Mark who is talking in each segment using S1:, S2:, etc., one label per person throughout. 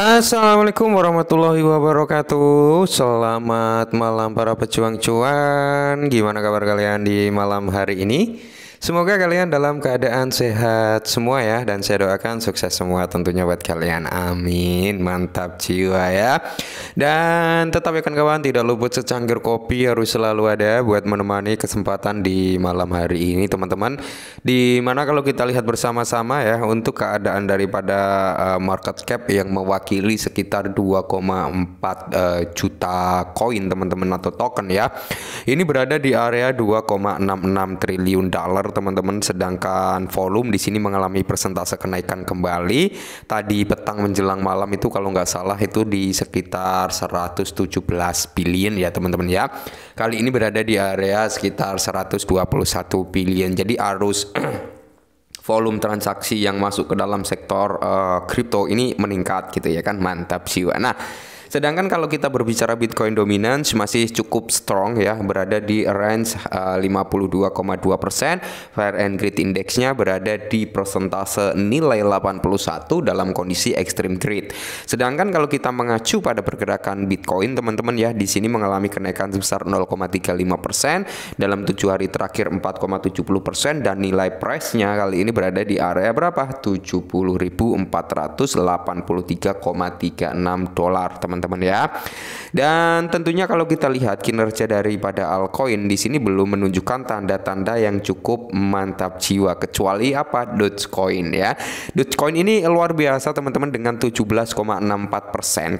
S1: Assalamualaikum warahmatullahi wabarakatuh Selamat malam para pejuang cuan Gimana kabar kalian di malam hari ini? Semoga kalian dalam keadaan sehat semua ya dan saya doakan sukses semua tentunya buat kalian. Amin. Mantap jiwa ya. Dan tetap ya kawan-kawan tidak luput secangkir kopi harus selalu ada buat menemani kesempatan di malam hari ini teman-teman. Di mana kalau kita lihat bersama-sama ya untuk keadaan daripada eh, market cap yang mewakili sekitar 2,4 uh, eh, juta koin teman-teman atau token ya. Ini berada di area 2,66 triliun dolar teman-teman sedangkan volume di sini mengalami persentase kenaikan kembali tadi petang menjelang malam itu kalau nggak salah itu di sekitar 117 billion ya teman-teman ya kali ini berada di area sekitar 121 billion jadi arus volume transaksi yang masuk ke dalam sektor eh, kripto uh, ini meningkat gitu ya kan mantap sih nah Sedangkan kalau kita berbicara Bitcoin dominance masih cukup strong ya, berada di range eh, uh, 52,2 persen. Fair and Greed Indexnya berada di persentase nilai 81 dalam kondisi extreme greed. Sedangkan kalau kita mengacu pada pergerakan Bitcoin, teman-teman ya, di sini mengalami kenaikan sebesar 0,35 persen dalam tujuh hari terakhir 4,70 persen dan nilai price-nya kali ini berada di area berapa? 70.483,36 dolar, teman-teman teman-teman ya. Dan tentunya kalau kita lihat kinerja daripada altcoin di sini belum menunjukkan tanda-tanda yang cukup mantap jiwa kecuali apa Dogecoin ya. Dogecoin ini luar biasa teman-teman dengan 17,64%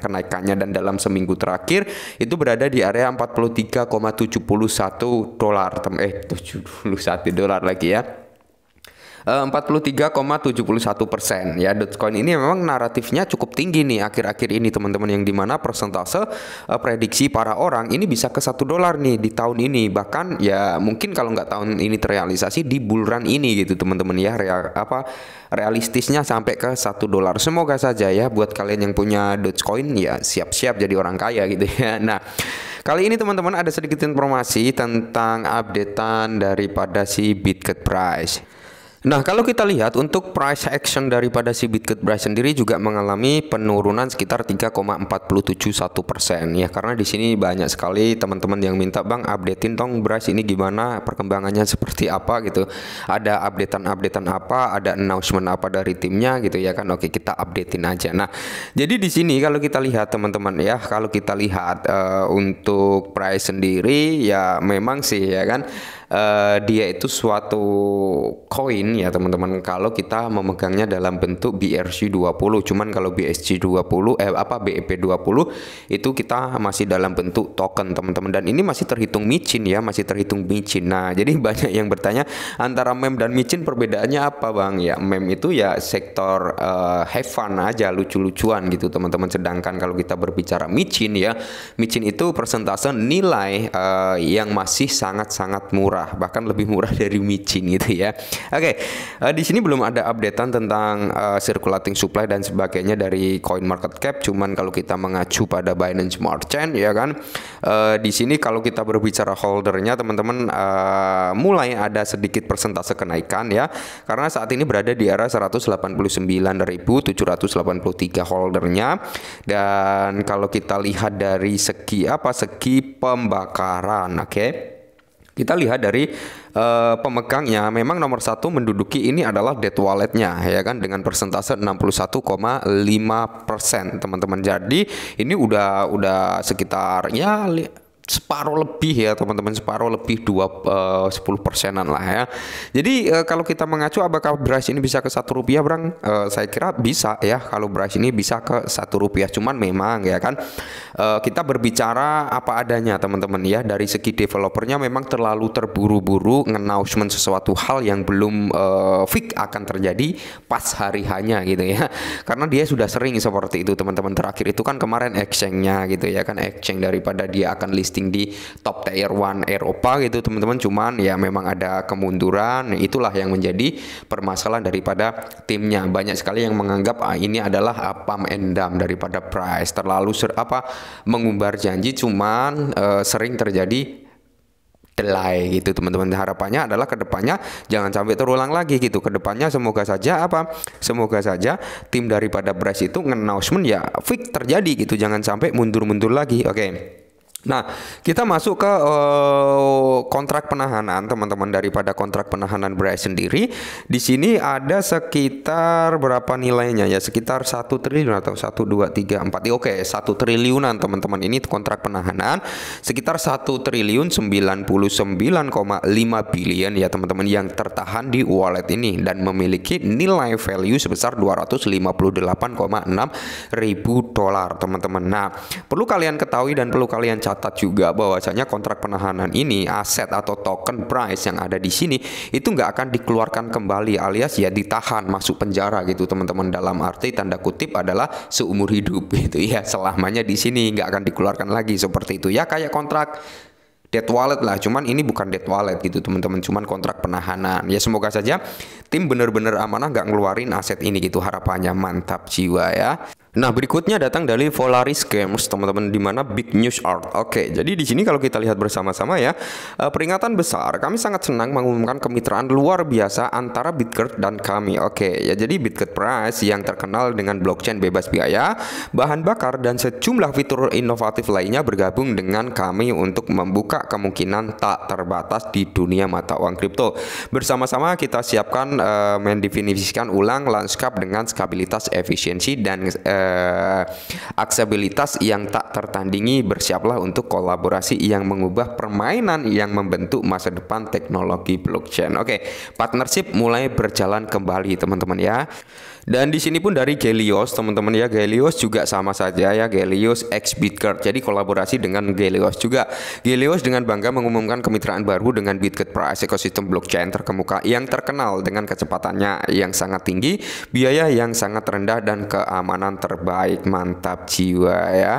S1: kenaikannya dan dalam seminggu terakhir itu berada di area 43,71 dolar eh 71 dolar lagi ya 43,71 eh, persen ya Dogecoin ini memang naratifnya cukup tinggi nih akhir-akhir ini teman-teman yang dimana persentase eh, prediksi para orang ini bisa ke satu dolar nih di tahun ini bahkan ya mungkin kalau nggak tahun ini terrealisasi di bulan ini gitu teman-teman ya real, apa realistisnya sampai ke satu dolar semoga saja ya buat kalian yang punya Dogecoin ya siap-siap jadi orang kaya gitu ya nah Kali ini teman-teman ada sedikit informasi tentang updatean daripada si Bitcoin Price. Nah, kalau kita lihat untuk price action daripada si Bitcoin Price sendiri juga mengalami penurunan sekitar 3,471 persen ya karena di sini banyak sekali teman-teman yang minta bang updatein dong Price ini gimana perkembangannya seperti apa gitu. Ada updatean-updatean apa, ada announcement apa dari timnya gitu ya kan. Oke, kita updatein aja. Nah, jadi di sini kalau kita lihat teman-teman ya, kalau kita lihat uh, untuk Price sendiri ya memang sih ya kan Eh, dia itu suatu koin ya teman-teman kalau kita memegangnya dalam bentuk BRC20 cuman kalau BSC20 eh apa BEP20 itu kita masih dalam bentuk token teman-teman dan ini masih terhitung micin ya masih terhitung micin nah jadi banyak yang bertanya antara mem dan micin perbedaannya apa bang ya mem itu ya sektor uh, have fun aja lucu-lucuan gitu teman-teman sedangkan kalau kita berbicara micin ya micin itu persentase nilai uh, yang masih sangat-sangat murah murah, bahkan lebih murah dari micin gitu ya. Oke, okay, uh, eh, di sini belum ada updatean tentang uh, circulating supply dan sebagainya dari coin market cap. Cuman kalau kita mengacu pada Binance Smart Chain ya kan, uh, di sini kalau kita berbicara holdernya teman-teman uh, mulai ada sedikit persentase kenaikan ya, karena saat ini berada di era 189.783 holdernya dan kalau kita lihat dari segi apa segi pembakaran, oke? Okay? kita lihat dari uh, pemegangnya memang nomor satu menduduki ini adalah dead walletnya ya kan dengan persentase 61,5 persen teman-teman jadi ini udah udah sekitar ya separuh lebih ya teman-teman separuh lebih dua eh, sepuluh persenan lah ya jadi e, kalau kita mengacu apakah beras ini bisa ke satu rupiah Brang e, saya kira bisa ya kalau beras ini bisa ke satu rupiah cuman memang ya kan e, kita berbicara apa adanya teman-teman ya dari segi developernya memang terlalu terburu-buru announcement sesuatu hal yang belum e, fix akan terjadi pas hari hanya gitu ya karena dia sudah sering seperti itu teman-teman terakhir itu kan kemarin exchange-nya gitu ya kan exchange daripada dia akan listing di top tier 1 Eropa gitu teman-teman cuman ya memang ada kemunduran itulah yang menjadi permasalahan daripada timnya banyak sekali yang menganggap ah, ini adalah ah, pam endam daripada Price terlalu ser apa mengumbar janji cuman eh, sering terjadi delay gitu teman-teman nah, harapannya adalah kedepannya jangan sampai terulang lagi gitu kedepannya semoga saja apa semoga saja tim daripada Bryce itu announcement ya fix terjadi gitu jangan sampai mundur-mundur lagi oke okay. Nah, kita masuk ke uh, kontrak penahanan, teman-teman. Daripada kontrak penahanan beras sendiri, di sini ada sekitar berapa nilainya ya? Sekitar satu triliun atau satu dua tiga empat. Iya, oke, satu triliunan, teman-teman. Ini kontrak penahanan sekitar satu triliun sembilan puluh sembilan lima billion ya, teman-teman, yang tertahan di wallet ini dan memiliki nilai value sebesar dua ratus lima puluh delapan enam ribu dolar, teman-teman. Nah, perlu kalian ketahui dan perlu kalian catat juga bahwasanya kontrak penahanan ini aset atau token price yang ada di sini itu nggak akan dikeluarkan kembali alias ya ditahan masuk penjara gitu teman-teman dalam arti tanda kutip adalah seumur hidup gitu ya selamanya di sini nggak akan dikeluarkan lagi seperti itu ya kayak kontrak dead wallet lah cuman ini bukan dead wallet gitu teman-teman cuman kontrak penahanan ya semoga saja tim bener-bener amanah nggak ngeluarin aset ini gitu harapannya mantap jiwa ya Nah, berikutnya datang dari Volaris Games, teman-teman, di mana Big News Art. Oke, jadi di sini kalau kita lihat bersama-sama ya, eh, peringatan besar, kami sangat senang mengumumkan kemitraan luar biasa antara Bitget dan kami. Oke, ya jadi Bitget Price yang terkenal dengan blockchain bebas biaya, bahan bakar, dan sejumlah fitur inovatif lainnya bergabung dengan kami untuk membuka kemungkinan tak terbatas di dunia mata uang kripto. Bersama-sama kita siapkan uh, mendefinisikan ulang landscape dengan stabilitas, efisiensi, dan uh, eh, aksesibilitas yang tak tertandingi bersiaplah untuk kolaborasi yang mengubah permainan yang membentuk masa depan teknologi blockchain. Oke, partnership mulai berjalan kembali teman-teman ya. Dan di sini pun dari Gelios, teman-teman ya Gelios juga sama saja ya Gelios X Bitcard. Jadi kolaborasi dengan Gelios juga. Gelios dengan bangga mengumumkan kemitraan baru dengan Bitcard Price ekosistem blockchain terkemuka yang terkenal dengan kecepatannya yang sangat tinggi, biaya yang sangat rendah dan keamanan terbaik. Mantap jiwa ya.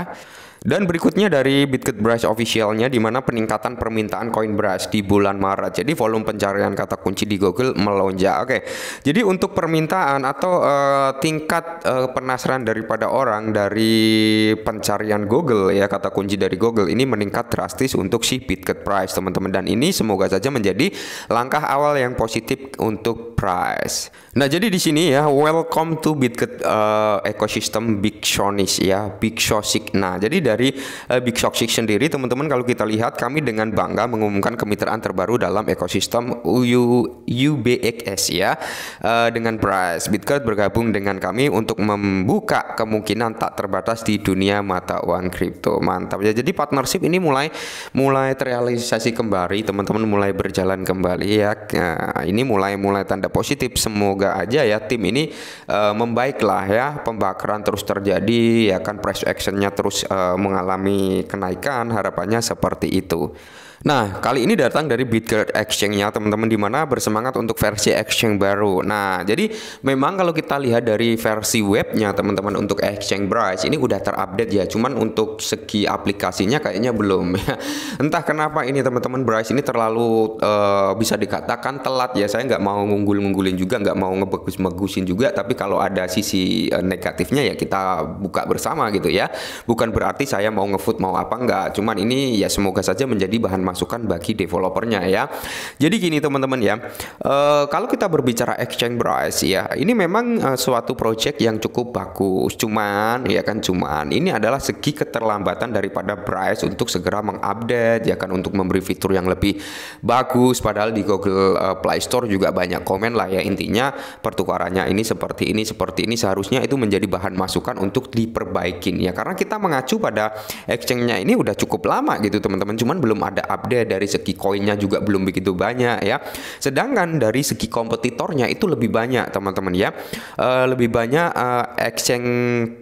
S1: Dan berikutnya dari Bitget Brush officialnya di mana peningkatan permintaan koin Brush di bulan Maret. Jadi volume pencarian kata kunci di Google melonjak. Oke. Jadi untuk permintaan atau uh, tingkat uh, penasaran daripada orang dari pencarian Google ya kata kunci dari Google ini meningkat drastis untuk si Bitget Price teman-teman dan ini semoga saja menjadi langkah awal yang positif untuk price. Nah, jadi di sini ya, welcome to Bit uh, ekosistem Big Shonis ya, Big Shosik. Nah, jadi dari uh, Big Shosik sendiri teman-teman kalau kita lihat kami dengan bangga mengumumkan kemitraan terbaru dalam ekosistem UU, UBXS ya. Uh, dengan Price Bitget bergabung dengan kami untuk membuka kemungkinan tak terbatas di dunia mata uang kripto. Mantap ya. Jadi partnership ini mulai mulai terrealisasi kembali, teman-teman mulai berjalan kembali ya. Nah, ini mulai mulai tanda positif semoga semoga aja ya tim ini uh, eh, membaiklah ya pembakaran terus terjadi ya kan price actionnya terus uh, mengalami kenaikan harapannya seperti itu. Nah, kali ini datang dari Bitget Exchange-nya teman-teman di mana bersemangat untuk versi exchange baru. Nah, jadi memang kalau kita lihat dari versi webnya teman-teman untuk exchange Brise ini udah terupdate ya, cuman untuk segi aplikasinya kayaknya belum ya. Entah kenapa ini teman-teman Brise ini terlalu uh, bisa dikatakan telat ya. Saya nggak mau ngunggul-ngunggulin juga, nggak mau ngebagus-bagusin juga, tapi kalau ada sisi uh, negatifnya ya kita buka bersama gitu ya. Bukan berarti saya mau ngefood mau apa nggak, cuman ini ya semoga saja menjadi bahan masukan bagi developernya ya. Jadi gini teman-teman ya, e, kalau kita berbicara exchange price ya, ini memang e, suatu project yang cukup bagus. Cuman ya kan cuman ini adalah segi keterlambatan daripada price untuk segera mengupdate ya kan untuk memberi fitur yang lebih bagus. Padahal di Google eh, Play Store juga banyak komen lah ya intinya pertukarannya ini seperti ini seperti ini seharusnya itu menjadi bahan masukan untuk diperbaikin ya karena kita mengacu pada exchange-nya ini udah cukup lama gitu teman-teman cuman belum ada update update dari segi koinnya juga belum begitu banyak ya sedangkan dari segi kompetitornya itu lebih banyak teman-teman ya e, lebih banyak e, exchange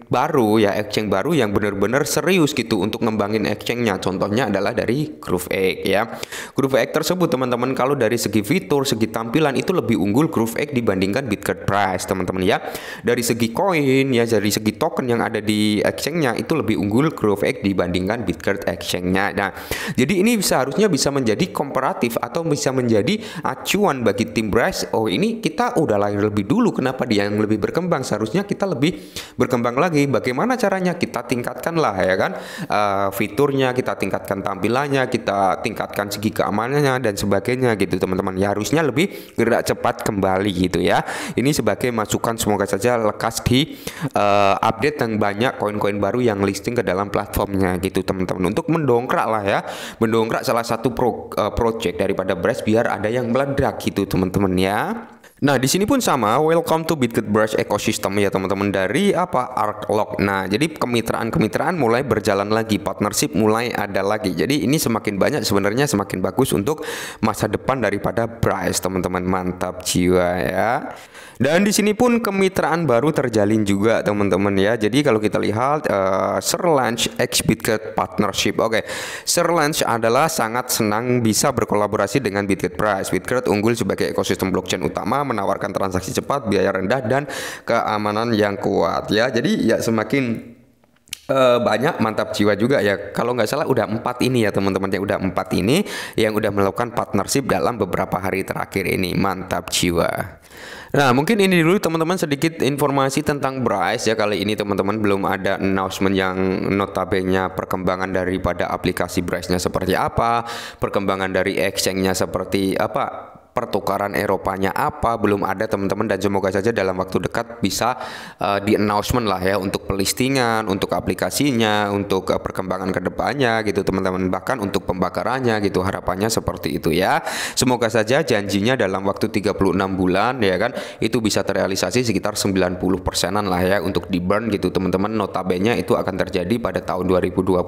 S1: baru ya exchange baru yang benar-benar serius gitu untuk ngembangin exchange-nya contohnya adalah dari Groove Egg ya Groove Egg tersebut teman-teman kalau dari segi fitur segi tampilan itu lebih unggul Groove Egg dibandingkan Bitcoin Price teman-teman ya dari segi koin ya dari segi token yang ada di exchange-nya itu lebih unggul Groove Egg dibandingkan Bitcoin exchange-nya nah jadi ini bisa harus harusnya bisa menjadi komparatif atau bisa menjadi acuan bagi tim Bryce. Oh ini kita udah lahir lebih dulu, kenapa dia yang lebih berkembang? Seharusnya kita lebih berkembang lagi. Bagaimana caranya? Kita tingkatkan lah ya kan uh, fiturnya, kita tingkatkan tampilannya, kita tingkatkan segi keamanannya dan sebagainya gitu teman-teman. Ya harusnya lebih gerak cepat kembali gitu ya. Ini sebagai masukan semoga saja lekas di uh, update yang banyak koin-koin baru yang listing ke dalam platformnya gitu teman-teman untuk mendongkrak lah ya mendongkrak salah salah satu pro, uh, project daripada Brest biar ada yang meledak gitu teman-teman ya. Nah, di sini pun sama, welcome to Bitget Brush ecosystem ya teman-teman dari apa Arclock. Nah, jadi kemitraan-kemitraan mulai berjalan lagi, partnership mulai ada lagi. Jadi ini semakin banyak sebenarnya semakin bagus untuk masa depan daripada Brush, teman-teman. Mantap jiwa ya. Dan di sini pun kemitraan baru terjalin juga teman-teman ya. Jadi kalau kita lihat uh, eh, Lunch X Bitget Partnership. Oke. Okay. Lunch adalah sangat senang bisa berkolaborasi dengan Bitget Price. Bitget unggul sebagai ekosistem blockchain utama lama, menawarkan transaksi cepat, biaya rendah dan keamanan yang kuat ya. Jadi ya semakin eh, banyak mantap jiwa juga ya kalau nggak salah udah empat ini ya teman-teman yang udah empat ini yang udah melakukan partnership dalam beberapa hari terakhir ini mantap jiwa Nah mungkin ini dulu teman-teman sedikit informasi tentang Bryce ya kali ini teman-teman belum ada announcement yang notabene perkembangan daripada aplikasi Bryce-nya seperti apa perkembangan dari exchange-nya seperti apa pertukaran Eropanya apa belum ada teman-teman dan semoga saja dalam waktu dekat bisa uh, di announcement lah ya untuk pelistingan, untuk aplikasinya, untuk uh, perkembangan kedepannya gitu teman-teman bahkan untuk pembakarannya gitu harapannya seperti itu ya. Semoga saja janjinya dalam waktu 36 bulan ya kan itu bisa terrealisasi sekitar 90 persenan lah ya untuk di burn gitu teman-teman notabene itu akan terjadi pada tahun 2025.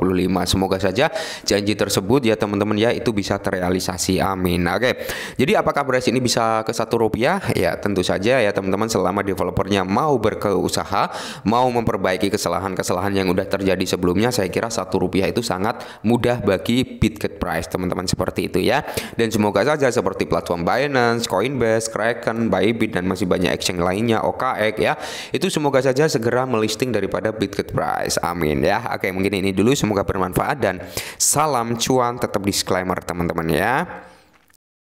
S1: Semoga saja janji tersebut ya teman-teman ya itu bisa terrealisasi amin. Oke. Jadi apa apakah beras ini bisa ke satu rupiah? Ya tentu saja ya teman-teman selama developernya mau berkeusaha, mau memperbaiki kesalahan-kesalahan yang udah terjadi sebelumnya, saya kira satu rupiah itu sangat mudah bagi Bitget Price teman-teman seperti itu ya. Dan semoga saja seperti platform Binance, Coinbase, Kraken, Bybit dan masih banyak exchange lainnya, OKX ya, itu semoga saja segera melisting daripada Bitget Price. Amin ya. Oke mungkin ini dulu semoga bermanfaat dan salam cuan tetap disclaimer teman-teman ya.